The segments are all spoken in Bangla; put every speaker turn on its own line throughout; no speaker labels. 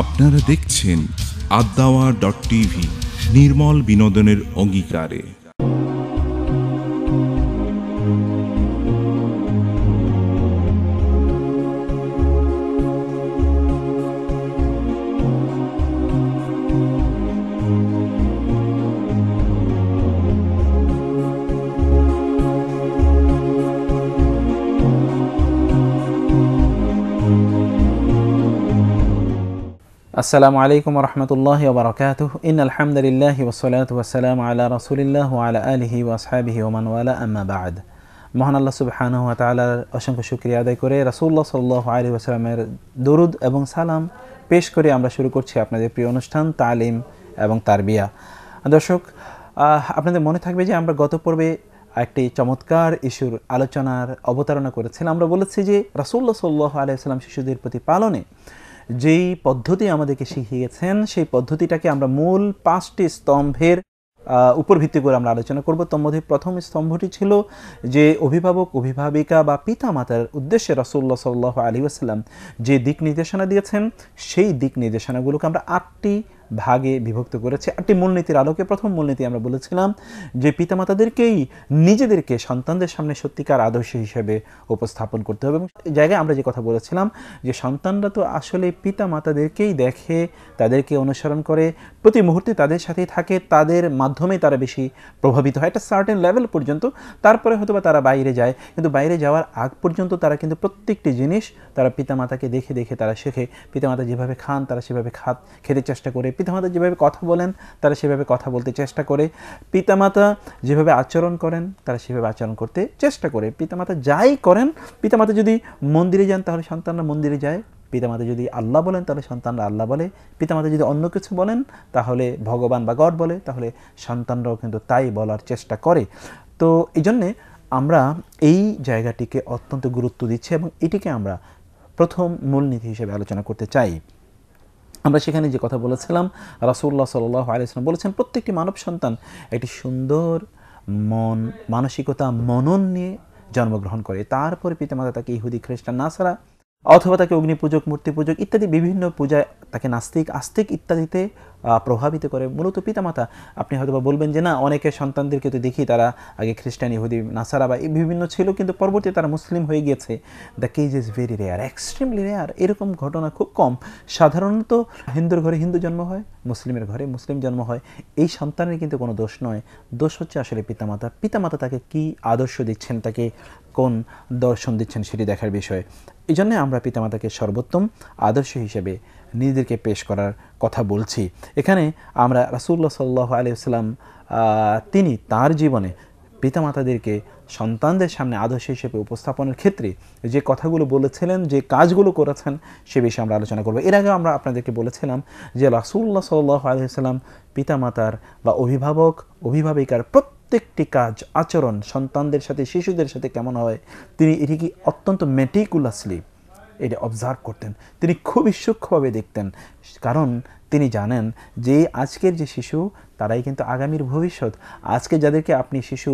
আপনারা দেখছেন আদাওয়া ডট টিভি নির্মল বিনোদনের অঙ্গীকারে আসসালামু আলাইকুম রহমতুল্লাহ বারকাত ইন আলহামদুলিল্লাহ ওসলাত ওসালাম আল্লাহ রসুলিল্লাহ আলা আলহি ওয়াসাবিহি ওমান আম্মাবাদ মহান আল্লাহ সুবহানু অসংখ্য শুক্রিয়া আদায় করে রসুল্লাহ সাল্লাহ আলী আসসালামের দরুদ এবং সালাম পেশ করে আমরা শুরু করছি আপনাদের প্রিয় অনুষ্ঠান তালিম এবং তারবিয়া দর্শক আপনাদের মনে থাকবে যে আমরা গত পর্বে একটি চমৎকার ইস্যুর আলোচনার অবতারণা করেছিলাম আমরা বলেছি যে রসুল্লাহ সাল্লাহ আলিয়া সাল্লাম শিশুদের প্রতি পালনে যেই পদ্ধতি আমাদেরকে শিখিয়েছেন সেই পদ্ধতিটাকে আমরা মূল পাঁচটি স্তম্ভের উপর ভিত্তি করে আমরা আলোচনা করব তন্মধ্যে প্রথম স্তম্ভটি ছিল যে অভিভাবক অভিভাবিকা বা পিতা মাতার উদ্দেশ্যে রাসুল্লাহ সাল্লাহ আলী আসসালাম যে দিক নির্দেশনা দিয়েছেন সেই দিক নির্দেশনাগুলোকে আমরা আটটি ভাগে বিভক্ত করেছে একটি মূলনীতির আলোকে প্রথম মূলনীতি আমরা বলেছিলাম যে পিতামাতাদেরকেই নিজেদেরকে সন্তানদের সামনে সত্যিকার আদর্শ হিসেবে উপস্থাপন করতে হবে এবং জায়গায় আমরা যে কথা বলেছিলাম যে সন্তানরা তো আসলে পিতামাতাদেরকেই দেখে তাদেরকে অনুসরণ করে প্রতি মুহূর্তে তাদের সাথেই থাকে তাদের মাধ্যমেই তারা বেশি প্রভাবিত হয় একটা সার্টেন লেভেল পর্যন্ত তারপরে হয়তো বা তারা বাইরে যায় কিন্তু বাইরে যাওয়ার আগ পর্যন্ত তারা কিন্তু প্রত্যেকটি জিনিস তারা পিতামাতাকে দেখে দেখে তারা শেখে পিতামাতা যেভাবে খান তারা সেভাবে খাত খেতে চেষ্টা করে পিতামাতা যেভাবে কথা বলেন তারা সেভাবে কথা বলতে চেষ্টা করে পিতামাতা যেভাবে আচরণ করেন তারা সেভাবে আচরণ করতে চেষ্টা করে পিতামাতা যাই করেন পিতামাতা যদি মন্দিরে যান তাহলে সন্তানরা মন্দিরে যায় পিতামাতা যদি আল্লাহ বলেন তাহলে সন্তানরা আল্লাহ বলে পিতামাতা যদি অন্য কিছু বলেন তাহলে ভগবান বা গড বলে তাহলে সন্তানরাও কিন্তু তাই বলার চেষ্টা করে তো এই জন্যে আমরা এই জায়গাটিকে অত্যন্ত গুরুত্ব দিচ্ছি এবং এটিকে আমরা প্রথম মূলনীতি হিসেবে আলোচনা করতে চাই আমরা সেখানে যে কথা বলেছিলাম রাসুল্লাহ সাল আলিয়াল্লাম বলেছেন প্রত্যেকটি মানব সন্তান একটি সুন্দর মন মানসিকতা মনন নিয়ে জন্মগ্রহণ করে তারপরে পিতামাতা তাকে ইহুদি খ্রিস্টান না ছাড়া অথবা তাকে অগ্নিপূজক মূর্তি পূজক ইত্যাদি বিভিন্ন পূজায় তাকে নাস্তিক আস্তিক ইত্যাদিতে প্রভাবিত করে মূলত পিতামাতা আপনি হয়তো বলবেন যে না অনেকে সন্তানদেরকে তো দেখি তারা আগে খ্রিস্টান ইহুদি নাসারা বা বিভিন্ন ছিল কিন্তু পরবর্তী তারা মুসলিম হয়ে গিয়েছে the case is very rare extremely rare এরকম ঘটনা খুব কম সাধারণত হিন্দুর ঘরে হিন্দু জন্ম হয় মুসলিমের ঘরে মুসলিম জন্ম হয় এই সন্তানের কিন্তু কোনো দোষ নয় দোষ হচ্ছে আসলে পিতামাতা পিতামাতা তাকে কি আদর্শ দিচ্ছেন তাকে কোন দর্শন দিচ্ছেন সেটি দেখার বিষয়ে এই জন্যে আমরা পিতামাতাকে সর্বোত্তম আদর্শ হিসেবে নিজেদেরকে পেশ করার কথা বলছি এখানে আমরা রাসুল্লাহ সাল্লাহ আলিয়াল্লাম তিনি তার জীবনে পিতামাতাদেরকে সন্তানদের সামনে আদর্শ হিসেবে উপস্থাপনের ক্ষেত্রে যে কথাগুলো বলেছিলেন যে কাজগুলো করেছেন সে বিষয়ে আমরা আলোচনা করব এর আগে আমরা আপনাদেরকে বলেছিলাম যে রাসুল্লাহ সাল্লাহ আলহিসাল্লাম পিতামাতার বা অভিভাবক অভিভাবিকার প্রত্যেক প্রত্যেকটি কাজ আচরণ সন্তানদের সাথে শিশুদের সাথে কেমন হয় তিনি এটি কি অত্যন্ত মেটিকুলাসলি এটা অবজার্ভ করতেন তিনি খুবই সূক্ষ্মভাবে দেখতেন কারণ তিনি জানেন যে আজকের যে শিশু তারাই কিন্তু আগামীর ভবিষ্যৎ আজকে যাদেরকে আপনি শিশু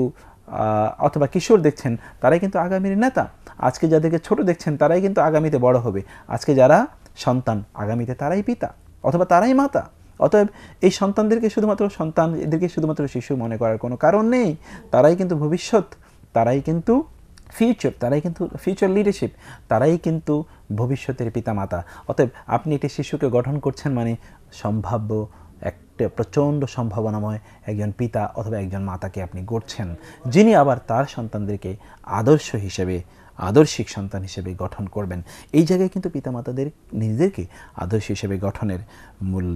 অথবা কিশোর দেখছেন তারাই কিন্তু আগামীর নেতা আজকে যাদেরকে ছোট দেখছেন তারাই কিন্তু আগামীতে বড় হবে আজকে যারা সন্তান আগামীতে তারাই পিতা অথবা তারাই মাতা অতএব এই সন্তানদেরকে শুধুমাত্র সন্তান এদেরকে শুধুমাত্র শিশু মনে করার কোনো কারণ নেই তারাই কিন্তু ভবিষ্যৎ তারাই কিন্তু ফিউচার তারাই কিন্তু ফিউচার লিডারশিপ তারাই কিন্তু ভবিষ্যতের পিতামাতা অতএব আপনি একটি শিশুকে গঠন করছেন মানে সম্ভাব্য একটা প্রচণ্ড সম্ভাবনাময় একজন পিতা অথবা একজন মাতাকে আপনি গড়ছেন যিনি আবার তার সন্তানদেরকে আদর্শ হিসেবে আদর্শিক সন্তান হিসেবে গঠন করবেন এই জায়গায় কিন্তু পিতামাতাদের নিজেদেরকে আদর্শ হিসেবে গঠনের মূল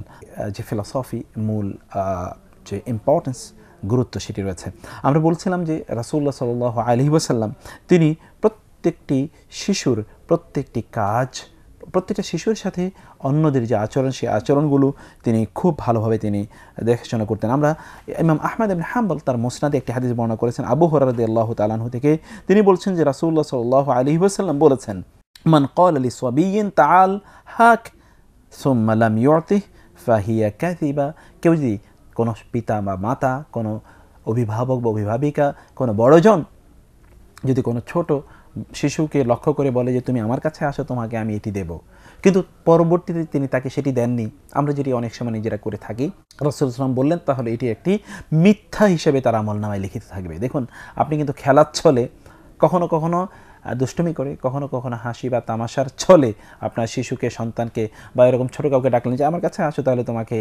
যে ফিলসফি মূল যে ইম্পর্টেন্স গুরুত্ব সেটি রয়েছে আমরা বলছিলাম যে রাসুল্লাহ সাল আলহিবাসাল্লাম তিনি প্রত্যেকটি শিশুর প্রত্যেকটি কাজ প্রত্যেকটা শিশুর সাথে অন্যদের যে আচরণ সেই আচরণগুলো তিনি খুব ভালোভাবে তিনি দেখাশোনা করতেন আমরা ইমাম আহমেদ আবিন হাম্বল তার মোসনাদে একটি হাদিস বর্ণনা করেছেন আবু হরারদি আল্লাহ তালাহু থেকে তিনি বলছেন যে রাসুল্লাহ সাল্লাহ আলী ওসাল্লাম বলেছেন মান কল আলী সোয়াবিন তাল হাক সোম্মালাম ইয়তিহ ফাহিয়া ক্যাথিবা কেউ যদি কোনো পিতা বা মাতা কোনো অভিভাবক বা অভিভাবিকা কোনো বড়জন যদি কোনো ছোট শিশুকে লক্ষ্য করে বলে যে তুমি আমার কাছে আসো তোমাকে আমি এটি দেব কিন্তু পরবর্তীতে তিনি তাকে সেটি দেননি আমরা যেটি অনেক সময় নিজেরা করে থাকি রসুল বললেন তাহলে এটি একটি মিথ্যা হিসেবে তার আমল নামায় লিখিত থাকবে দেখুন আপনি কিন্তু খেলার ছলে কখনো কখনো দুষ্টুমি করে কখনো কখনো হাসি বা তামাশার ছলে আপনার শিশুকে সন্তানকে বা এরকম ছোটো কাউকে ডাকলেন যে আমার কাছে আসো তাহলে তোমাকে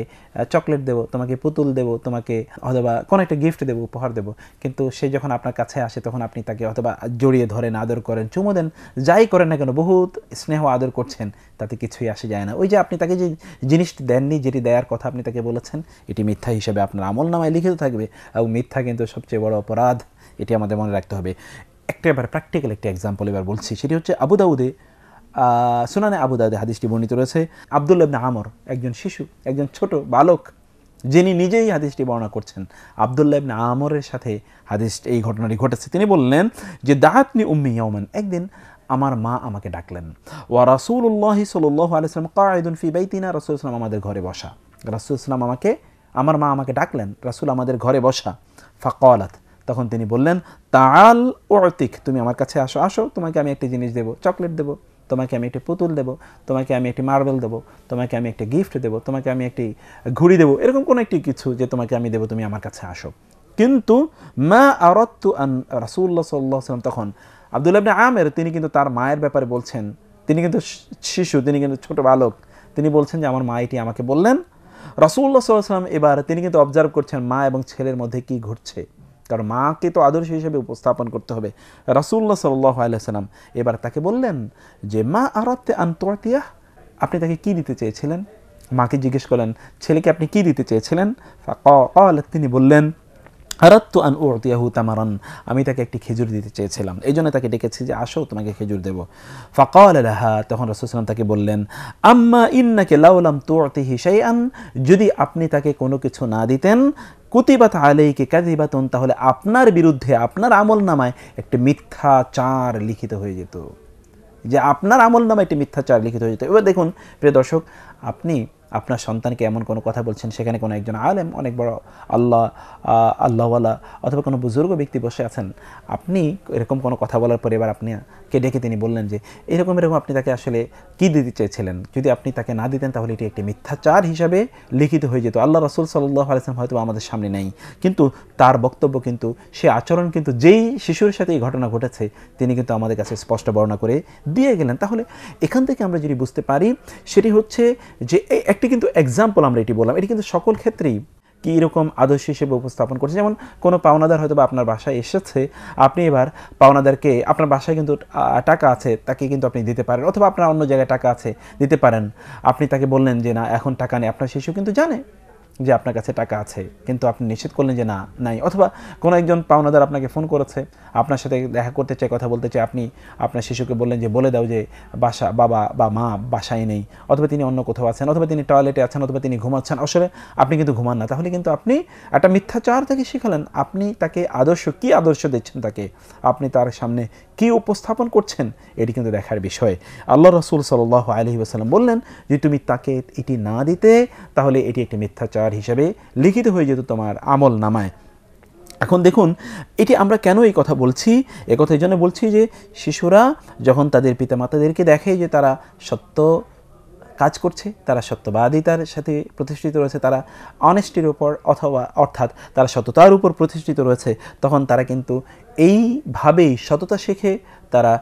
চকলেট দেবো তোমাকে পুতুল দেবো তোমাকে অথবা কোনো একটা গিফট দেবো উপহার দেবো কিন্তু সে যখন আপনার কাছে আসে তখন আপনি তাকে অথবা জড়িয়ে ধরেন আদর করেন চুমো দেন যাই করেন না কেন বহুত স্নেহ আদর করছেন তাতে কিছুই আসে যায় না ওই যে আপনি তাকে যে জিনিসটি দেননি যেটি দেওয়ার কথা আপনি তাকে বলেছেন এটি মিথ্যা হিসেবে আপনার আমল নামায় লিখিত থাকবে এবং মিথ্যা কিন্তু সবচেয়ে বড় অপরাধ এটি আমাদের মনে রাখতে হবে একটা এবার প্র্যাকটিক্যাল একটা এক্সাম্পল এবার বলছি সেটি হচ্ছে আবুদাউদে সুনানে আবুদাউদে হাদিসটি বর্ণিত রয়েছে আবদুল আমর একজন শিশু একজন ছোট বালক যিনি নিজেই হাদিসটি বর্ণনা করছেন আবদুল্লাহ ইবনে আমরের সাথে হাদিস এই ঘটনাটি ঘটেছে তিনি বললেন যে দাহাতনি উম্মি ইয়মান একদিন আমার মা আমাকে ডাকলেন ওয়া উল্লাহি সাল্লাহ আলাইসলাম কায়দুন ফি বাইতিনা রাসুল ইসলাম আমাদের ঘরে বসা রাসুল ইসলাম আমাকে আমার মা আমাকে ডাকলেন রাসুল আমাদের ঘরে বসা ফাকলাত তখন তিনি বললেন তাল ওরতিক তুমি আমার কাছে আসো আসো তোমাকে আমি একটি জিনিস দেবো চকলেট দেবো তোমাকে আমি একটি পুতুল দেবো তোমাকে আমি একটি মার্বেল দেবো তোমাকে আমি একটি গিফট দেবো তোমাকে আমি একটি ঘুড়ি দেবো এরকম কোনো একটি কিছু যে তোমাকে আমি দেবো তুমি আমার কাছে আসো কিন্তু মা আরত্তু আন রাসুল্লাহ সাল্লাহ তখন আবদুল্লাহ আবনে আমের তিনি কিন্তু তার মায়ের ব্যাপারে বলছেন তিনি কিন্তু শিশু তিনি কিন্তু ছোট বালক তিনি বলছেন যে আমার মা এটি আমাকে বললেন রাসুল্লাহ সাল্লাহ সাল্লাম এবার তিনি কিন্তু অবজার্ভ করছেন মা এবং ছেলের মধ্যে কি ঘটছে কারণ মাকে তো আদর্শ হিসেবে উপস্থাপন করতে হবে রাসুল্লাহ সাল্লাহ আলাইসাল্লাম এবার তাকে বললেন যে মা আরাতে আন্তর্তিয়া আপনি তাকে কি দিতে চেয়েছিলেন মাকে জিজ্ঞেস করলেন ছেলেকে আপনি কি দিতে চেয়েছিলেন তিনি বললেন হারাত্তু আন উর্তিয়াহু তামারান আমি তাকে একটি খেজুর দিতে চেয়েছিলাম এই জন্য তাকে ডেকেছি যে আসো তোমাকে খেজুর দেবো ফাকাল আলাহা তখন রসুসলাম তাকে বললেন আম্মা ইন্নাকে লাউলাম তুরতিহি সেই আন যদি আপনি তাকে কোনো কিছু না দিতেন কুতিবাত আলাইকে কাজিবাতন তাহলে আপনার বিরুদ্ধে আপনার আমল নামায় একটি চার লিখিত হয়ে যেত যে আপনার আমল নামে একটি মিথ্যা চার লিখিত হয়ে যেত এবার দেখুন প্রিয় দর্শক আপনি আপনার সন্তানকে এমন কোনো কথা বলছেন সেখানে কোনো একজন আলেম অনেক বড় আল্লাহ আল্লাহওয়ালা অথবা কোনো বুজুর্গ ব্যক্তি বসে আছেন আপনি এরকম কোনো কথা বলার পরে এবার আপনি কে ডেকে তিনি বললেন যে এরকম এরকম আপনি তাকে আসলে কি দিতে চেয়েছিলেন যদি আপনি তাকে না দিতেন তাহলে এটি একটি মিথ্যাচার হিসাবে লিখিত হয়ে যেত আল্লাহ রাসুল সাল্লাহ আলিয়াম হয়তো আমাদের সামনে নেই কিন্তু তার বক্তব্য কিন্তু সে আচরণ কিন্তু যেই শিশুর সাথে এই ঘটনা ঘটেছে তিনি কিন্তু আমাদের কাছে স্পষ্ট বর্ণনা করে দিয়ে গেলেন তাহলে এখান থেকে আমরা যদি বুঝতে পারি সেটি হচ্ছে যে একটি কিন্তু এক্সাম্পল আমরা এটি বললাম এটি কিন্তু সকল ক্ষেত্রেই কী রকম আদর্শ হিসেবে উপস্থাপন করছে যেমন কোনো পাওনাদার হয়তো বা আপনার বাসায় এসেছে আপনি এবার পাওনাদারকে আপনার বাসায় কিন্তু টাকা আছে তাকে কিন্তু আপনি দিতে পারেন অথবা আপনার অন্য জায়গায় টাকা আছে দিতে পারেন আপনি তাকে বললেন যে না এখন টাকা নেই আপনার শিশু কিন্তু জানে যে আপনার কাছে টাকা আছে কিন্তু আপনি নিষেধ করলেন যে না নাই অথবা কোনো একজন পাওনাদার আপনাকে ফোন করেছে আপনার সাথে দেখা করতে চাই কথা বলতে চাই আপনি আপনার শিশুকে বললেন যে বলে দাও যে বাসা বাবা বা মা বাসায় নেই অথবা তিনি অন্য কোথাও আছেন অথবা তিনি টয়লেটে আছেন অথবা তিনি ঘুমাচ্ছেন আসলে আপনি কিন্তু ঘুমান না তাহলে কিন্তু আপনি একটা মিথ্যাচার থেকে শিখালেন আপনি তাকে আদর্শ কি আদর্শ দিচ্ছেন তাকে আপনি তার সামনে কি উপস্থাপন করছেন এটি কিন্তু দেখার বিষয় আল্লাহ রসুল সাল আলহি বললেন যে তুমি তাকে এটি না দিতে তাহলে এটি একটি মিথ্যাচার পুরস্কার হিসাবে লিখিত হয়ে যেত তোমার আমল নামায় এখন দেখুন এটি আমরা কেন এই কথা বলছি এ কথা এই জন্য বলছি যে শিশুরা যখন তাদের পিতামাতাদেরকে দেখে যে তারা সত্য কাজ করছে তারা সত্যবাদিতার সাথে প্রতিষ্ঠিত রয়েছে তারা অনেস্টির উপর অথবা অর্থাৎ তারা সততার উপর প্রতিষ্ঠিত রয়েছে তখন তারা কিন্তু এইভাবেই সততা শেখে তারা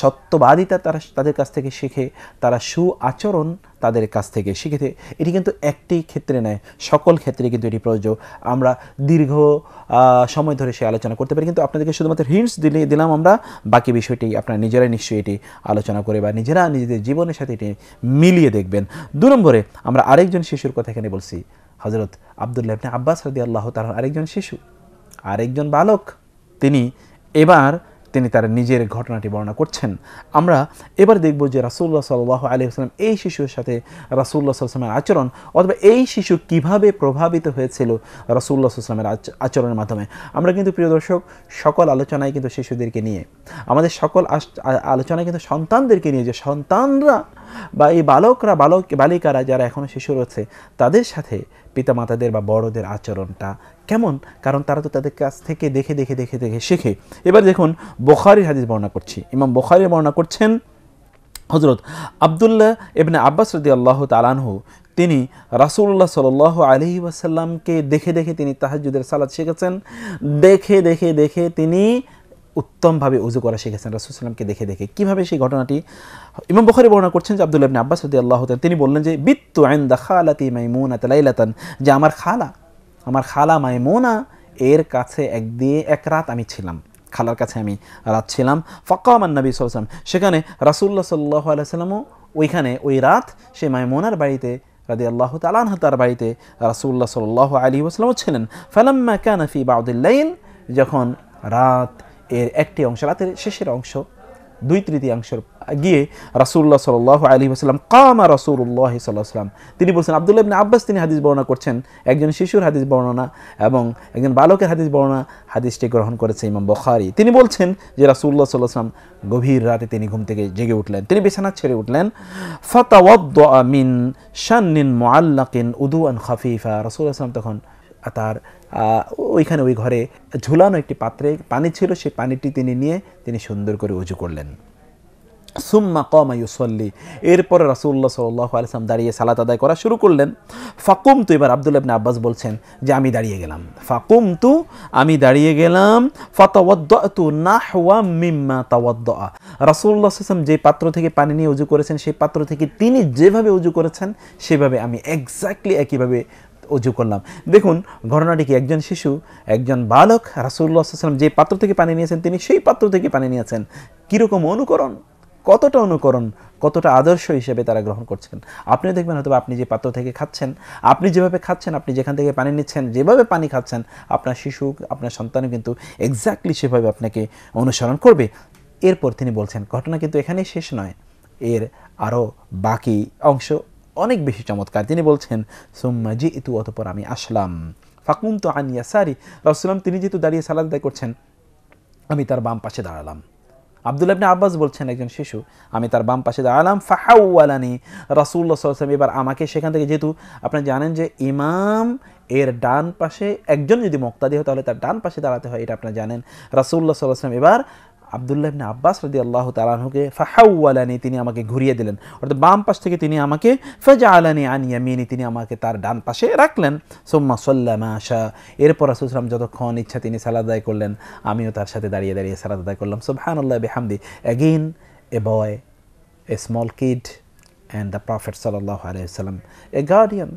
সত্যবাদিতা তারা তাদের কাছ থেকে শিখে তারা সু আচরণ তাদের কাছ থেকে শিখেছে এটি কিন্তু একটি ক্ষেত্রে নয় সকল ক্ষেত্রে কিন্তু এটি প্রযোজ্য আমরা দীর্ঘ সময় ধরে সে আলোচনা করতে পারি কিন্তু আপনাদেরকে শুধুমাত্র হিন্টস দিলে দিলাম আমরা বাকি বিষয়টি আপনারা নিজেরাই নিশ্চয়ই এটি আলোচনা করে বা নিজেরা নিজেদের জীবনের সাথে এটি মিলিয়ে দেখবেন দু নম্বরে আমরা আরেকজন শিশুর কথা এখানে বলছি হজরত আবদুল্লাহ আব্বাস রাদি আল্লাহ তার আরেকজন শিশু আরেকজন বালক তিনি এবার তিনি তার নিজের ঘটনাটি বর্ণনা করছেন আমরা এবার দেখব যে রাসুল্লাহ সাল্লাহ আলিয়াস্লাম এই শিশুর সাথে রাসুল্লাহ সাল্লামের আচরণ অথবা এই শিশু কিভাবে প্রভাবিত হয়েছিল রাসুল্লাহ সাল্লামের আচরণের মাধ্যমে আমরা কিন্তু প্রিয় দর্শক সকল আলোচনায় কিন্তু শিশুদেরকে নিয়ে আমাদের সকল আলোচনায় কিন্তু সন্তানদেরকে নিয়ে যে সন্তানরা বা এই বালকরা বালক বালিকারা যারা এখনও শিশু রয়েছে তাদের সাথে পিতামাতাদের বা বড়দের আচরণটা কেমন কারণ তারা তো তাদের কাছ থেকে দেখে দেখে দেখে দেখে শেখে এবার দেখুন বোখারির হাদিস বর্ণনা করছি ইমাম বোখারি বর্ণনা করছেন হজরত আবদুল্লাহ এবনে আব্বাস রদি আল্লাহ তালানহু তিনি রাসুল্লাহ সাল আলহি ওয়াসাল্লামকে দেখে দেখে তিনি তাহাজুদের সালাদ শিখেছেন দেখে দেখে দেখে তিনি উত্তমভাবে উজু করা শিখেছেন রাসুলসাল্লামকে দেখে দেখে কিভাবে সেই ঘটনাটি ইমাম বখারি বর্ণনা করছেন যে আব্দুল ইবনে আব্বাস আল্লাহ তিনি বললেন যে বিত্তু আইন দা খালাতি মাইমুন আতলাইলাতান যে আমার খালা আমার খালা মাইমুনা এর কাছে একদিন এক রাত আমি ছিলাম খালার কাছে আমি রাত ছিলাম ফকামান নবী সাল্লাম সেখানে রাসুল্লাহ সাল্লাহ আলাইসাল্লামও ওইখানে ওই রাত সে মাইমুনার বাড়িতে রাদি আল্লাহ তালানহ তার বাড়িতে রাসুল্লাহ সাল্লাহ আলী আসলামও ছিলেন ফালাম্মা কানাফি বাউদুল্লাইল যখন রাত এর একটি অংশ রাতের শেষের অংশ দুই তৃতীয়াংশ গিয়ে রাসুল্লাহ সাল আলী আসসালাম কামা রাসুল্লাহ সাল্লাহাম তিনি বলছেন আবদুল্লাহ ইবনে আব্বাস তিনি হাদিস বর্ণনা করছেন একজন শিশুর হাদিস বর্ণনা এবং একজন বালকের হাদিস বর্ণনা হাদিসটি গ্রহণ করেছে ইমাম বখারি তিনি বলছেন যে রাসুল্লাহ সাল্লাহাম গভীর রাতে তিনি ঘুম থেকে জেগে উঠলেন তিনি বিছানা ছেড়ে উঠলেন ফতাওয়াদ মিন শান্নিন মোয়াল্লাকিন উদু আন খাফিফা রাসুল্লাহ সাল্লাম তখন তার ওইখানে ওই ঘরে ঝুলানো একটি পাত্রে পানি ছিল সেই পানিটি তিনি নিয়ে তিনি সুন্দর করে উজু করলেন সুম্মা কমা ইউসল্লি এরপরে রাসুল্লাহ সাল্লাহ আলসালাম দাঁড়িয়ে সালাত আদায় করা শুরু করলেন ফাকুম তু এবার আবদুল আবনে আব্বাস বলছেন যে আমি দাঁড়িয়ে গেলাম ফাকুম তু আমি দাঁড়িয়ে গেলাম ফাতু নাহওয়া মিম্মা তাওয়াদ্দা রাসুল্লাহ সাল্লাম যে পাত্র থেকে পানি নিয়ে উজু করেছেন সেই পাত্র থেকে তিনি যেভাবে উজু করেছেন সেভাবে আমি এক্স্যাক্টলি একইভাবে উজু করলাম দেখুন ঘটনাটি কি একজন শিশু একজন বালক রাসুল্লাহাম যে পাত্র থেকে পানি নিয়েছেন তিনি সেই পাত্র থেকে পানি নিয়েছেন কীরকম অনুকরণ কতটা অনুকরণ কতটা আদর্শ হিসেবে তারা গ্রহণ করছেন আপনি দেখবেন হয়তো আপনি যে পাত্র থেকে খাচ্ছেন আপনি যেভাবে খাচ্ছেন আপনি যেখান থেকে পানি নিচ্ছেন যেভাবে পানি খাচ্ছেন আপনার শিশু আপনার সন্তানও কিন্তু এক্স্যাক্টলি সেভাবে আপনাকে অনুসরণ করবে এরপর তিনি বলছেন ঘটনা কিন্তু এখানেই শেষ নয় এর আরও বাকি অংশ অনেক বেশি চমৎকার তিনি বলছেন সোম্মা জি ইতু অতপর আমি আসলাম ফাকুম তো আন ইয়াসারি রাসুলাম তিনি যেহেতু দাঁড়িয়ে সালাদ আদায় করছেন আমি তার বাম পাশে দাঁড়ালাম আবদুল্লা ইবনে আব্বাস বলছেন একজন শিশু আমি তার বাম পাশে দাঁড়ালাম ফাহাউয়ালানি রাসুল্লাহ সাল্লাম এবার আমাকে সেখান থেকে যেহেতু আপনি জানেন যে ইমাম এর ডান পাশে একজন যদি মোক্তাদি হয় তাহলে তার ডান পাশে দাঁড়াতে হয় এটা আপনি জানেন রাসুল্লাহ সাল্লাম এবার আবদুল্লাহ ইবনে আব্বাস রদি আল্লাহ তালাহুকে ফাহাউলানি তিনি আমাকে ঘুরিয়ে দিলেন অর্থাৎ বাম পাশ থেকে তিনি আমাকে ফাজা আলানি আনিয়ামিনি তিনি আমাকে তার ডান পাশে রাখলেন সোম্মা সোল্লামা আশা এরপর আসুসলাম যতক্ষণ ইচ্ছা তিনি সালাদাই করলেন আমিও তার সাথে দাঁড়িয়ে দাঁড়িয়ে সালাদ আদায় করলাম সোবহানুল্লাহ বেহামদি again a boy a small kid and the prophet সাল্লাহ আলিয়াল্লাম এ গার্ডিয়ান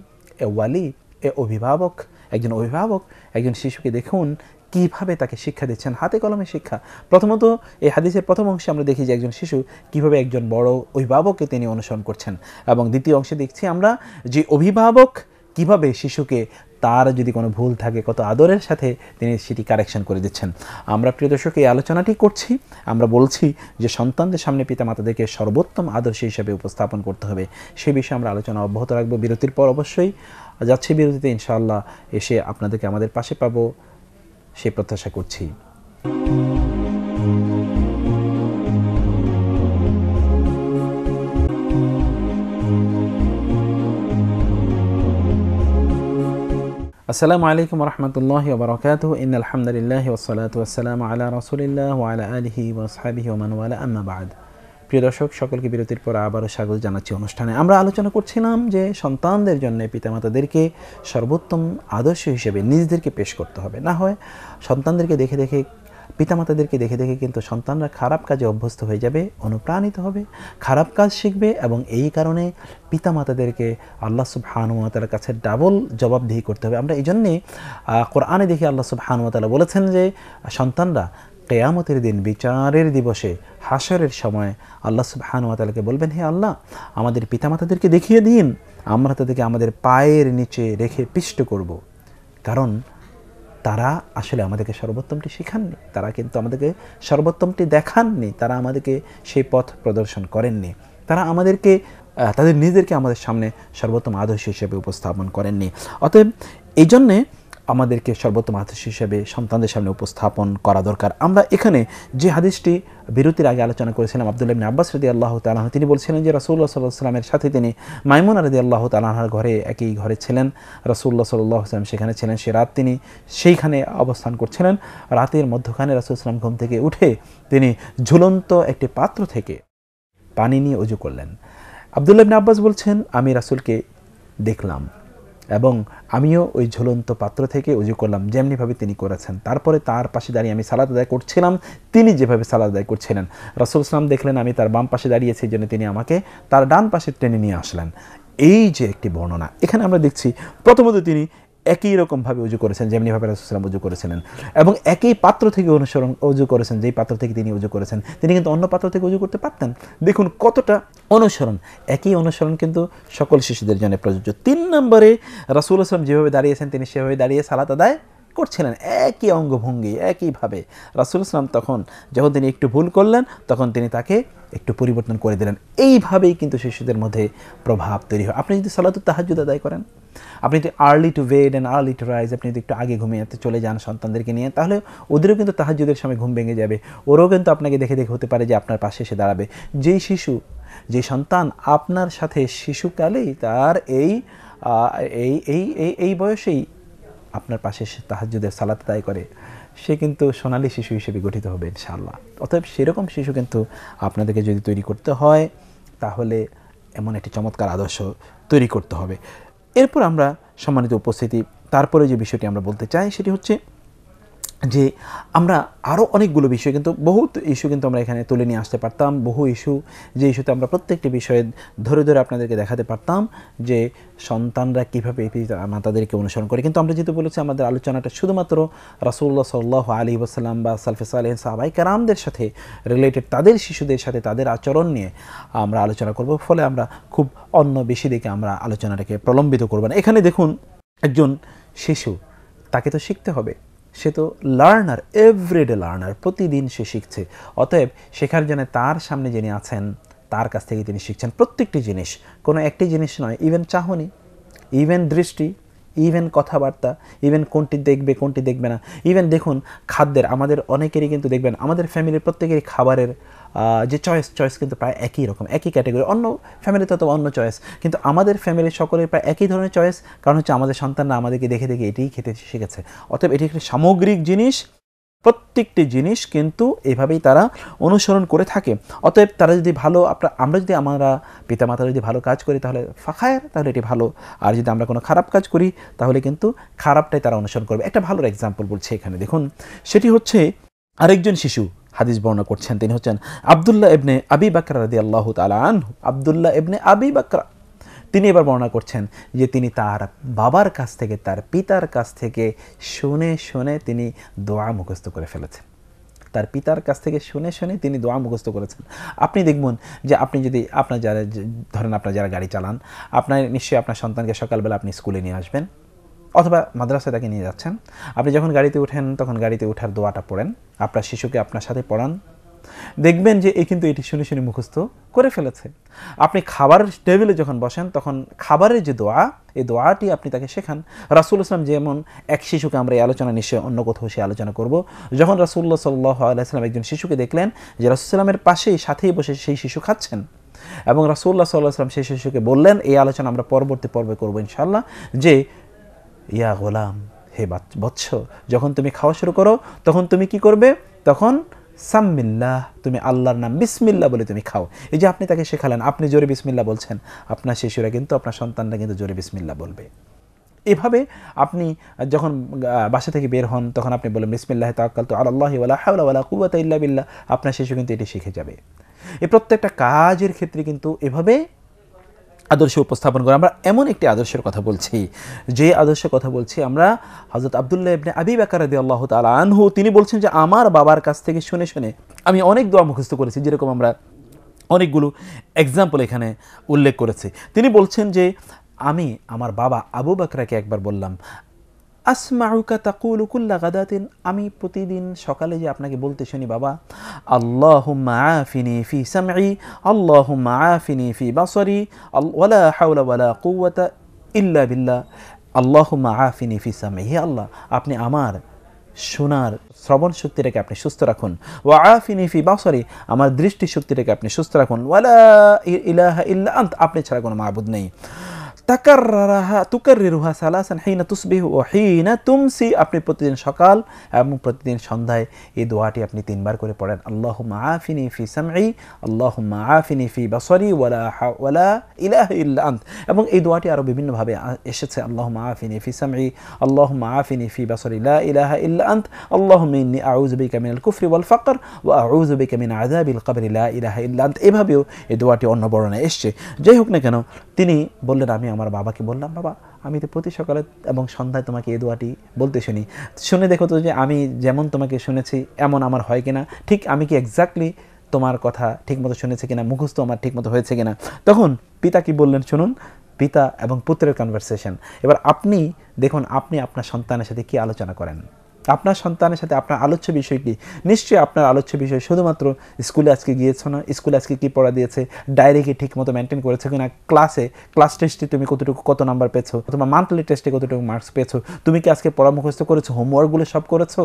এ ওয়ালি এ অভিভাবক একজন অভিভাবক একজন শিশুকে দেখুন কিভাবে তাকে শিক্ষা দিচ্ছেন হাতে কলমে শিক্ষা প্রথমত এই হাদিসের প্রথম অংশে আমরা দেখি যে একজন শিশু কিভাবে একজন বড় অভিভাবককে তিনি অনুসরণ করছেন এবং দ্বিতীয় অংশে দেখছি আমরা যে অভিভাবক কিভাবে শিশুকে তার যদি কোনো ভুল থাকে কত আদরের সাথে তিনি সেটি কারেকশন করে দিচ্ছেন আমরা প্রিয় দর্শক এই আলোচনাটি করছি আমরা বলছি যে সন্তানদের সামনে পিতা মাতাদেরকে সর্বোত্তম আদর্শ হিসাবে উপস্থাপন করতে হবে সে বিষয়ে আমরা আলোচনা অব্যাহত রাখবো বিরতির পর অবশ্যই যাচ্ছে বিরতিতে ইনশাআল্লাহ এসে আপনাদেরকে আমাদের পাশে পাবো সেই প্রত্যাশা করছি আসসালামু আলাইকুম রহমতুল্লাহ বরকাত ইন আলহামদুলিল্লাহ ওসলাত ওসালাম আলা রসুলিল্লাহ আলা আলহি ওসহাবিহি ওমানওয়ালা আম্মাবাদ প্রিয় দর্শক সকলকে বিরতির পর আবারও স্বাগত জানাচ্ছি অনুষ্ঠানে আমরা আলোচনা করছিলাম যে সন্তানদের জন্য পিতামাতাদেরকে সর্বোত্তম আদর্শ হিসেবে নিজেদেরকে পেশ করতে হবে না হয় সন্তানদেরকে দেখে দেখে পিতামাতাদেরকে দেখে দেখে কিন্তু সন্তানরা খারাপ কাজে অভ্যস্ত হয়ে যাবে অনুপ্রাণিত হবে খারাপ কাজ শিখবে এবং এই কারণে পিতামাতাদেরকে আল্লাহ সুব হানুমাতার কাছে ডাবল জবাবদিহি করতে হবে আমরা এই জন্যে কোরআনে দেখি আল্লাহ সুব হানুমাতালা বলেছেন যে সন্তানরা কেয়ামতের দিন বিচারের দিবসে হাসরের সময় আল্লাহ সুবাহানুয়াতালাকে বলবেন হে আল্লাহ আমাদের পিতামাতাদেরকে দেখিয়ে দিন আমরা তাদেরকে আমাদের পায়ের নিচে রেখে পিষ্ট করব। কারণ তারা আসলে আমাদেরকে সর্বোত্তমটি শেখাননি তারা কিন্তু আমাদেরকে সর্বোত্তমটি দেখাননি তারা আমাদেরকে সেই পথ প্রদর্শন করেননি তারা আমাদেরকে তাদের নিজেদেরকে আমাদের সামনে সর্বোত্তম আদর্শ হিসেবে উপস্থাপন করেননি অতএব এই জন্যে আমাদেরকে সর্বোত্তম আদর্শ হিসেবে সন্তানদের সামনে উপস্থাপন করা দরকার আমরা এখানে যে হাদিসটি বিরতির আগে আলোচনা করেছিলাম আবদুল্লাহ ইবনে আব্বাস রদি আল্লাহ তালাহ তিনি বলছিলেন যে রসুল্লাহ সাল্লাহ সাথে তিনি মাইমুন আলদি আল্লাহ তালাহার ঘরে একই ঘরে ছিলেন রসুল্লাহ সাল্লাহ সাল্লাম সেখানে ছিলেন সে রাত তিনি সেইখানে অবস্থান করছিলেন রাতের মধ্যখানে রাসুল ইসলাম ঘুম থেকে উঠে তিনি ঝুলন্ত একটি পাত্র থেকে পানি নিয়ে উজু করলেন আবদুল্লাহ ইবনে আব্বাস বলছেন আমি রাসুলকে দেখলাম এবং আমিও ওই ঝুলন্ত পাত্র থেকে উজু করলাম যেমনিভাবে তিনি করেছেন তারপরে তার পাশে দাঁড়িয়ে আমি সালাদ আদায় করছিলাম তিনি যেভাবে সালাদ আদায় করছিলেন রসুল ইসলাম দেখলেন আমি তার বাম পাশে দাঁড়িয়ে সেই জন্য তিনি আমাকে তার ডান পাশে টেনে নিয়ে আসলেন এই যে একটি বর্ণনা এখানে আমরা দেখছি প্রথমত তিনি একই রকমভাবে উজু করেছেন যেমনিভাবে রাসুসাল্লাম উজু করেছিলেন এবং একই পাত্র থেকে অনুসরণ উজু করেছেন যেই পাত্র থেকে তিনি উজু করেছেন তিনি কিন্তু অন্য পাত্র থেকে উজু করতে পারতেন দেখুন কতটা অনুসরণ একই অনুসরণ কিন্তু সকল শিশুদের জন্য প্রযোজ্য তিন নম্বরে রাসুল আসলাম যেভাবে দাঁড়িয়েছেন তিনি সেভাবে দাঁড়িয়ে সালাত আদায় করছিলেন একই অঙ্গভঙ্গি একইভাবে রাসুল ইসলাম তখন যখন তিনি একটু ভুল করলেন তখন তিনি তাকে একটু পরিবর্তন করে দিলেন এইভাবেই কিন্তু শিশুদের মধ্যে প্রভাব তৈরি হয় আপনি যদি সালাতুল তাহাজুদ আদায় করেন আপনি যদি early to bed and early to rise আপনি যদি একটু আগে ঘুমিয়ে চলে যান সন্তানদেরকে নিয়ে তাহলে ওদেরও কিন্তু তাহাজুদের সময় ঘুম ভেঙে যাবে ওরাও কিন্তু আপনাকে দেখে দেখে হতে পারে যে আপনার পাশে এসে দাঁড়াবে যেই শিশু যে সন্তান আপনার সাথে শিশুকালেই তার এই এই এই এই বয়সেই আপনার পাশে সে তাহাজুদের সালাত আদায় করে সে কিন্তু সোনালি শিশু হিসেবে গঠিত হবে ইনশাল্লাহ অতএব সেরকম শিশু কিন্তু আপনাদেরকে যদি তৈরি করতে হয় তাহলে এমন একটি চমৎকার আদর্শ তৈরি করতে হবে এরপর আমরা সম্মানিত উপস্থিতি তারপরে যে বিষয়টি আমরা বলতে চাই সেটি হচ্ছে যে আমরা আরও অনেকগুলো বিষয় কিন্তু বহু ইস্যু কিন্তু আমরা এখানে তুলে নিয়ে আসতে পারতাম বহু ইস্যু যে ইস্যুতে আমরা প্রত্যেকটি বিষয়ে ধরে ধরে আপনাদেরকে দেখাতে পারতাম যে সন্তানরা কীভাবে মাতাদেরকে অনুসরণ করে কিন্তু আমরা যেহেতু বলেছি আমাদের আলোচনাটা শুধুমাত্র রাসুল্লাহ সাল্লাহ আলী ওসাল্লাম বা সালফেস আলহিন সাহাবাই কারামদের সাথে রিলেটেড তাদের শিশুদের সাথে তাদের আচরণ নিয়ে আমরা আলোচনা করব ফলে আমরা খুব অন্য বেশি দিকে আমরা আলোচনাটাকে প্রলম্বিত করব না এখানে দেখুন একজন শিশু তাকে তো শিখতে হবে সে তো লার্নার এভরিডে লার্নার প্রতিদিন সে শিখছে অতএব শেখার জন্য তার সামনে যিনি আছেন তার কাছ থেকে তিনি শিখছেন প্রত্যেকটি জিনিস কোনো একটি জিনিস নয় ইভেন চাহনি ইভেন দৃষ্টি ইভেন কথাবার্তা ইভেন কোনটি দেখবে কোনটি দেখবে না ইভেন দেখুন খাদ্যের আমাদের অনেকেরই কিন্তু দেখবেন আমাদের ফ্যামিলির প্রত্যেকেরই খাবারের যে চয়েস চয়েস কিন্তু প্রায় একই রকম একই ক্যাটাগরি অন্য ফ্যামিলিতে অথবা অন্য চয়েস কিন্তু আমাদের ফ্যামিলির সকলের প্রায় একই ধরনের চয়েস কারণ হচ্ছে আমাদের সন্তানরা আমাদেরকে দেখে দেখে এটিই খেতে শিখেছে অতএব এটি একটি সামগ্রিক জিনিস প্রত্যেকটি জিনিস কিন্তু এভাবেই তারা অনুসরণ করে থাকে অতএব তারা যদি ভালো আপনার আমরা যদি আমরা পিতামাতা যদি ভালো কাজ করি তাহলে ফাঁকায় তাহলে এটি ভালো আর যদি আমরা কোনো খারাপ কাজ করি তাহলে কিন্তু খারাপটাই তারা অনুসরণ করবে একটা ভালো এক্সাম্পল বলছে এখানে দেখুন সেটি হচ্ছে আরেকজন শিশু হাদিস বর্ণনা করছেন তিনি হচ্ছেন আবদুল্লাহ এবনে আবি বাকর রাদি আল্লাহ তালান আবদুল্লাহ এবনে আবি বাকরা তিনি এবার বর্ণনা করছেন যে তিনি তার বাবার কাছ থেকে তার পিতার কাছ থেকে শুনে শুনে তিনি দোয়া মুখস্থ করে ফেলেছেন তার পিতার কাছ থেকে শুনে শুনে তিনি দোয়া মুখস্থ করেছেন আপনি দেখবেন যে আপনি যদি আপনার যারা ধরেন আপনার যারা গাড়ি চালান আপনার নিশ্চয়ই আপনার সন্তানকে সকালবেলা আপনি স্কুলে নিয়ে আসবেন অথবা মাদ্রাসায় তাকে নিয়ে যাচ্ছেন আপনি যখন গাড়িতে উঠেন তখন গাড়িতে উঠার দোয়াটা পড়েন আপনার শিশুকে আপনার সাথে পড়ান দেখবেন যে এ কিন্তু এটি শুনে শুনে মুখস্থ করে ফেলেছে আপনি খাবার টেবিলে যখন বসেন তখন খাবারের যে দোয়া এই দোয়াটি আপনি তাকে শেখান রাসুল ইসলাম যেমন এক শিশুকে আমরা এই আলোচনা নিশ্চয় অন্য কোথাও সে আলোচনা করব যখন রাসুল্লাহ সাল্লাহ আলাইসাল্লাম একজন শিশুকে দেখলেন যে রাসুলামের পাশেই সাথেই বসে সেই শিশু খাচ্ছেন এবং রাসুল্লাহ সাল্লাহ সাল্লাম সেই শিশুকে বললেন এই আলোচনা আমরা পরবর্তী পর্বে করবো ইনশাল্লাহ যে ইয়া গোলাম হে বৎস যখন তুমি খাওয়া শুরু করো তখন তুমি কি করবে তখন সাম্মিল্লাহ তুমি আল্লাহর নাম বিসমিল্লা বলে তুমি খাও এই যে আপনি তাকে শেখালেন আপনি জোরে বিসমিল্লা বলছেন আপনার শিশুরা কিন্তু আপনার সন্তানরা কিন্তু জোরে বিসমিল্লা বলবে এভাবে আপনি যখন বাসা থেকে বের হন তখন আপনি বলেন বিসমিল্লাহ তাকাল তো আল্লাহ ওয়ালা কুয়াত ইল্লা বিল্লাহ আপনার শিশু কিন্তু এটি শিখে যাবে এই প্রত্যেকটা কাজের ক্ষেত্রে কিন্তু এভাবে আদর্শ উপস্থাপন করে আমরা এমন একটি আদর্শের কথা বলছি যে আদর্শের কথা বলছি আমরা হজরত আবদুল্লাহ ইবনে আবি বাকারাদি আল্লাহ তাল আনহু তিনি বলছেন যে আমার বাবার কাছ থেকে শুনে শুনে আমি অনেক দোয়া মুখস্থ করেছি যেরকম আমরা অনেকগুলো এক্সাম্পল এখানে উল্লেখ করেছি তিনি বলছেন যে আমি আমার বাবা আবু বাকরাকে একবার বললাম আসমাউকা তাকুল কুল্লা গাদাতিন আমি প্রতিদিন সকালে যে আপনাকে বলতে শুনি বাবা আল্লাহ আফিনি ফি সামি আল্লাহ আফিনি ফি বাসরি ওয়ালা হাউলা ওয়ালা কুয়াতা ইল্লা বিল্লা আল্লাহ আফিনি ফি সামি হে আল্লাহ আপনি আমার শোনার শ্রবণ শক্তিটাকে আপনি সুস্থ রাখুন ওয়া আফিনি ফি বাসরি আমার দৃষ্টি শক্তিটাকে আপনি সুস্থ রাখুন ওয়ালা ইলাহা ইল্লা আন্ত আপনি ছাড়া কোনো মাহবুদ নেই তাকাররাহা তুকারিরুহা সালাসান হিনা তুসবিহু ও হিনা তুমসি আপনি প্রতিদিন সকাল এবং প্রতিদিন সন্ধ্যায় এই দোয়াটি আপনি তিনবার করে পড়েন আল্লাহ আফিনি ফি সামঈ আল্লাহ আফিনি ফি বাসরি ওয়ালা ওয়ালা ইলাহ ইল্লা এবং এই দোয়াটি আরও বিভিন্নভাবে এসেছে আল্লাহ আফিনি ফি সামঈ আল্লাহ আফিনি ফি বাসরি লা ইলাহ ইল্লা আল্লাহ মিন্নি আউজ বিকা মিনাল কুফরি ওয়াল ফাকর ও আউজ বিকা মিন আজাবিল কাবরি লা ইলাহা ইল্লা এভাবেও এই দোয়াটি অন্য বর্ণনা এসছে যাই হোক না কেন তিনি বললেন আমি আমার বাবাকে বললাম বাবা আমি তো প্রতি সকালে এবং সন্ধ্যায় তোমাকে এ দোয়াটি বলতে শুনি শুনে দেখো তো যে আমি যেমন তোমাকে শুনেছি এমন আমার হয় কিনা ঠিক আমি কি এক্স্যাক্টলি তোমার কথা ঠিকমতো শুনেছে কিনা মুখস্থ আমার ঠিকমতো হয়েছে কিনা তখন পিতা কি বললেন শুনুন পিতা এবং পুত্রের কনভারসেশন এবার আপনি দেখুন আপনি আপনার সন্তানের সাথে কি আলোচনা করেন আপনার সন্তানের সাথে আপনার আলোচ্য বিষয়টি নিশ্চয়ই আপনার আলোচ্য বিষয় শুধুমাত্র স্কুলে আজকে গিয়েছো না স্কুলে আজকে কী পড়া দিয়েছে ডায়েরি কি ঠিক মতো মেনটেন কি কিনা ক্লাসে ক্লাস টেস্টে তুমি কতটুকু কত নাম্বার পেয়েছো অথবা মান্থলি টেস্টে কতটুকু মার্কস পেয়েছো তুমি কি আজকে পড়া মুখস্থ করেছো হোমওয়ার্কগুলো সব করেছো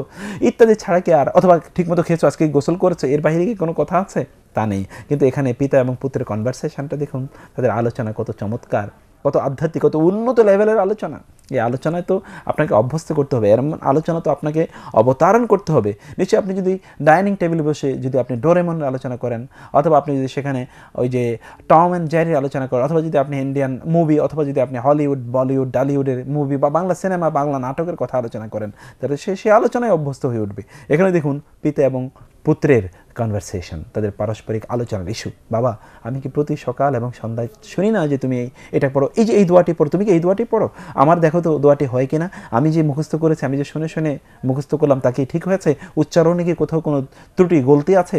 ইত্যাদি ছাড়া কি আর অথবা ঠিকমতো খেয়েছো আজকে গোসল করেছো এর বাইরে কি কোনো কথা আছে তা নেই কিন্তু এখানে পিতা এবং পুত্রের কনভারসেশনটা দেখুন তাদের আলোচনা কত চমৎকার কত আধ্যাত্মিক কত উন্নত লেভেলের আলোচনা এই আলোচনায় তো আপনাকে অভ্যস্ত করতে হবে এরম আলোচনা তো আপনাকে অবতারণ করতে হবে নিশ্চয়ই আপনি যদি ডাইনিং টেবিল বসে যদি আপনি ডোরেমনের আলোচনা করেন অথবা আপনি যদি সেখানে ওই যে টম অ্যান্ড জ্যারির আলোচনা করেন অথবা যদি আপনি ইন্ডিয়ান মুভি অথবা যদি আপনি হলিউড বলিউড ডালিউডের মুভি বা বাংলা সিনেমা বাংলা নাটকের কথা আলোচনা করেন তাহলে সে সে আলোচনায় অভ্যস্ত হয়ে উঠবে এখানে দেখুন পিতা এবং পুত্রের কনভারসেশন তাদের পারস্পরিক আলোচনার ইস্যু বাবা আমি কি প্রতি সকাল এবং সন্ধ্যায় শুনি না যে তুমি এটা পড়ো এই যে এই দোয়াটি পড়ো তুমি কি এই দোয়াটি পড়ো আমার দেখো তো দোয়াটি হয় কিনা আমি যে মুখস্থ করেছি আমি যে শুনে শুনে মুখস্থ করলাম তা কি ঠিক হয়েছে উচ্চারণে কি কোথাও কোনো ত্রুটি গলতি আছে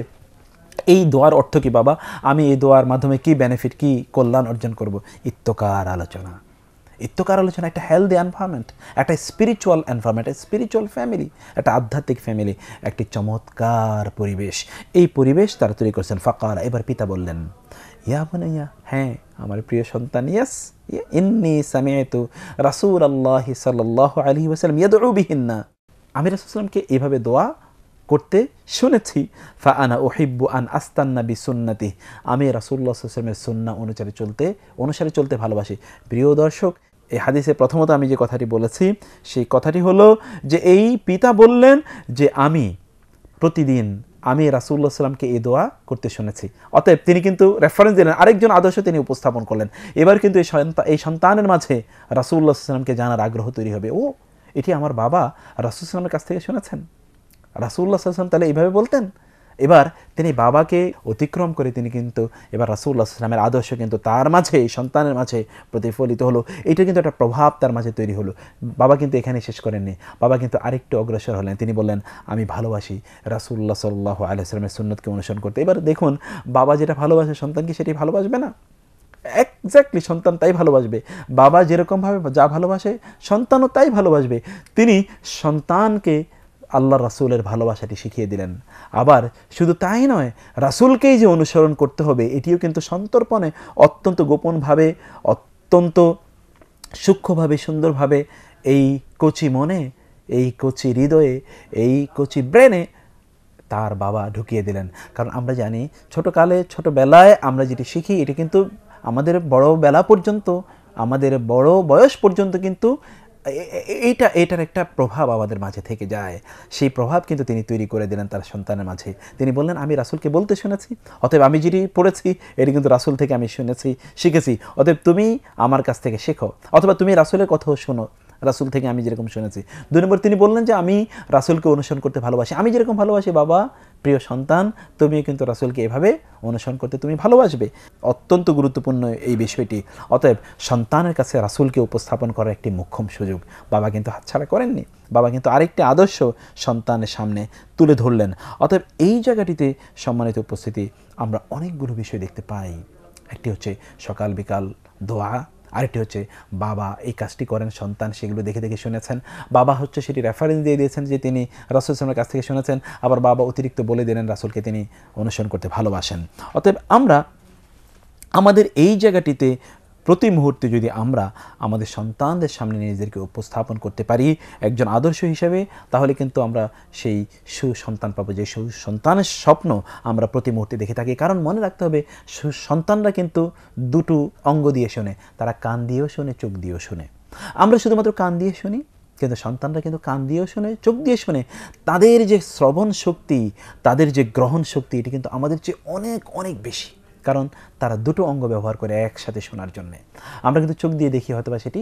এই দোয়ার অর্থ কি বাবা আমি এই দোয়ার মাধ্যমে কি বেনিফিট কি কল্যাণ অর্জন করব ইত্যকার আলোচনা ইত্যকার আলোচনা একটা হেলদি এনভায়রনমেন্ট একটা স্পিরিচুয়াল এনভায়রনমেন্ট একটা স্পিরিচুয়াল ফ্যামিলি একটা আধ্যাত্মিক ফ্যামিলি একটি চমৎকার পরিবেশ এই পরিবেশ তারা তৈরি করছেন ফাঁকার এবার পিতা বললেন ইয়া ইয়া হ্যাঁ আমার প্রিয় সন্তান ইয়াস ইন্নি সামিয়াতু রাসূল আল্লাহ সাল্লাল্লাহু আলাইহি ওয়াসাল্লাম ইয়াদউ বিহিন্না আমি রাসূলুল্লাহকে এইভাবে দোয়া করতে শুনেছি ফা আনা ওহিব্বু আন আস্তান্না বি সুন্নাতি আমি রাসুল্লাহ আসলামের সুন্না অনুসারে চলতে অনুসারে চলতে ভালোবাসি প্রিয় দর্শক এই হাদিসে প্রথমত আমি যে কথাটি বলেছি সেই কথাটি হলো যে এই পিতা বললেন যে আমি প্রতিদিন আমি রাসুল্লাহ সাল্লামকে এই দোয়া করতে শুনেছি অতএব তিনি কিন্তু রেফারেন্স দিলেন আরেকজন আদর্শ তিনি উপস্থাপন করলেন এবার কিন্তু এই সন্তান এই সন্তানের মাঝে রাসুল্লাহ সাল্লামকে জানার আগ্রহ তৈরি হবে ও এটি আমার বাবা রাসুল সাল্লামের কাছ থেকে শুনেছেন রাসুল্লাহ সাল্লাম তাহলে এইভাবে বলতেন এবার তিনি বাবাকে অতিক্রম করে তিনি কিন্তু এবার রাসুল্লাহ সাল্লামের আদর্শ কিন্তু তার মাঝে সন্তানের মাঝে প্রতিফলিত হলো এটা কিন্তু একটা প্রভাব তার মাঝে তৈরি হলো বাবা কিন্তু এখানে শেষ করেননি বাবা কিন্তু আরেকটু অগ্রসর হলেন তিনি বললেন আমি ভালোবাসি রাসুল্লাহ সাল্লাহ আলাইসলামের সুন্নতকে অনুসরণ করতে এবার দেখুন বাবা যেটা ভালোবাসে সন্তান কি সেটি ভালোবাসবে না একজাক্টলি সন্তান তাই ভালোবাসবে বাবা যেরকমভাবে যা ভালোবাসে সন্তানও তাই ভালোবাসবে তিনি সন্তানকে আল্লাহ রাসুলের ভালোবাসাটি শিখিয়ে দিলেন আবার শুধু তাই নয় রাসুলকেই যে অনুসরণ করতে হবে এটিও কিন্তু সন্তর্পণে অত্যন্ত গোপনভাবে অত্যন্ত সূক্ষ্মভাবে সুন্দরভাবে এই কচি মনে এই কচি হৃদয়ে এই কচি ব্রেনে তার বাবা ঢুকিয়ে দিলেন কারণ আমরা জানি ছোটোকালে ছোটোবেলায় আমরা যেটি শিখি এটি কিন্তু আমাদের বড় বেলা পর্যন্ত আমাদের বড় বয়স পর্যন্ত কিন্তু এইটা এটার একটা প্রভাব আমাদের মাঝে থেকে যায় সেই প্রভাব কিন্তু তিনি তৈরি করে দিলেন তার সন্তানের মাঝে তিনি বললেন আমি রাসুলকে বলতে শুনেছি অতএব আমি যেটি পড়েছি এটি কিন্তু রাসুল থেকে আমি শুনেছি শিখেছি অতএব তুমি আমার কাছ থেকে শেখো অথবা তুমি রাসুলের কথাও শোনো রাসুল থেকে আমি যেরকম শুনেছি দুই নম্বর তিনি বললেন যে আমি রাসুলকে অনুসরণ করতে ভালোবাসি আমি যেরকম ভালোবাসি বাবা প্রিয় সন্তান তুমিও কিন্তু রাসুলকে এভাবে অনুসরণ করতে তুমি ভালোবাসবে অত্যন্ত গুরুত্বপূর্ণ এই বিষয়টি অতএব সন্তানের কাছে রাসুলকে উপস্থাপন করার একটি মুখ্যম সুযোগ বাবা কিন্তু হাতছাড়া করেননি বাবা কিন্তু আরেকটি আদর্শ সন্তানের সামনে তুলে ধরলেন অতএব এই জায়গাটিতে সম্মানিত উপস্থিতি আমরা অনেকগুলো বিষয় দেখতে পাই একটি হচ্ছে সকাল বিকাল দোয়া আরেকটি হচ্ছে বাবা এই কাজটি করেন সন্তান সেগুলো দেখে দেখে শুনেছেন বাবা হচ্ছে সেটি রেফারেন্স দিয়ে দিয়েছেন যে তিনি রাসুল ইসলামের কাছ থেকে শুনেছেন আবার বাবা অতিরিক্ত বলে দিলেন রাসুলকে তিনি অনুসরণ করতে ভালোবাসেন অতএব আমরা আমাদের এই জায়গাটিতে প্রতি মুহূর্তে যদি আমরা আমাদের সন্তানদের সামনে নিজেদেরকে উপস্থাপন করতে পারি একজন আদর্শ হিসেবে তাহলে কিন্তু আমরা সেই সুসন্তান পাবো যে সুসন্তানের স্বপ্ন আমরা প্রতি মুহূর্তে দেখে থাকি কারণ মনে রাখতে হবে সুসন্তানরা কিন্তু দুটো অঙ্গ দিয়ে শোনে তারা কান দিয়েও শোনে চোখ দিয়েও শোনে আমরা শুধুমাত্র কান দিয়ে শুনি কিন্তু সন্তানরা কিন্তু কান দিয়েও শোনে চোখ দিয়ে শোনে তাদের যে শ্রবণ শক্তি তাদের যে গ্রহণ শক্তি এটি কিন্তু আমাদের চেয়ে অনেক অনেক বেশি কারণ তারা দুটো অঙ্গ ব্যবহার করে একসাথে শোনার জন্য আমরা কিন্তু চোখ দিয়ে দেখি হয়তো সেটি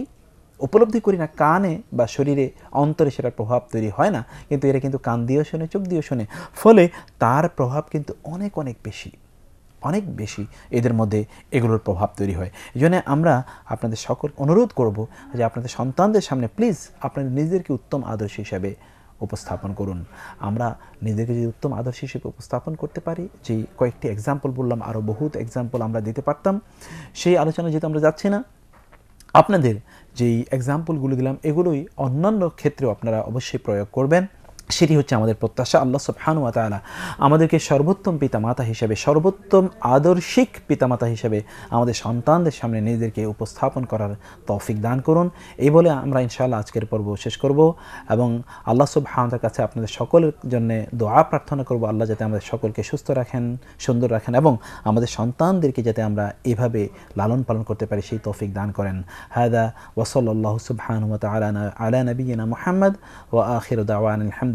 উপলব্ধি করি না কানে বা শরীরে অন্তরে সেটার প্রভাব তৈরি হয় না কিন্তু এরা কিন্তু কান দিয়েও শোনে চোখ দিয়েও শোনে ফলে তার প্রভাব কিন্তু অনেক অনেক বেশি অনেক বেশি এদের মধ্যে এগুলোর প্রভাব তৈরি হয় এই জন্য আমরা আপনাদের সকল অনুরোধ করব যে আপনাদের সন্তানদের সামনে প্লিজ আপনাদের নিজেদেরকে উত্তম আদর্শ হিসাবে উপস্থাপন করুন আমরা নিজেকে যদি উত্তম আদর্শ হিসেবে উপস্থাপন করতে পারি যে কয়েকটি এক্সাম্পল বললাম আরও বহুত এক্সাম্পল আমরা দিতে পারতাম সেই আলোচনা যেহেতু আমরা যাচ্ছি না আপনাদের যেই এক্সাম্পলগুলো দিলাম এগুলোই অন্যান্য ক্ষেত্রেও আপনারা অবশ্যই প্রয়োগ করবেন সেটি হচ্ছে আমাদের প্রত্যাশা আল্লাহ সবহানু আতালা আমাদেরকে সর্বোত্তম পিতামাতা হিসেবে সর্বোত্তম আদর্শিক পিতামাতা হিসেবে আমাদের সন্তানদের সামনে নিজেদেরকে উপস্থাপন করার তৌফিক দান করুন এই বলে আমরা ইনশাআল্লাহ আজকের পর্ব শেষ করব এবং আল্লাহ সুবহানতার কাছে আপনাদের সকলের জন্য দোয়া প্রার্থনা করব আল্লাহ যাতে আমাদের সকলকে সুস্থ রাখেন সুন্দর রাখেন এবং আমাদের সন্তানদেরকে যাতে আমরা এভাবে লালন পালন করতে পারি সেই তৌফিক দান করেন হায়দা ওসল আল্লাহ সুবহানু আলা আলা নবীনা মোহাম্মদ ও আখির দাওয়ান আলহামদ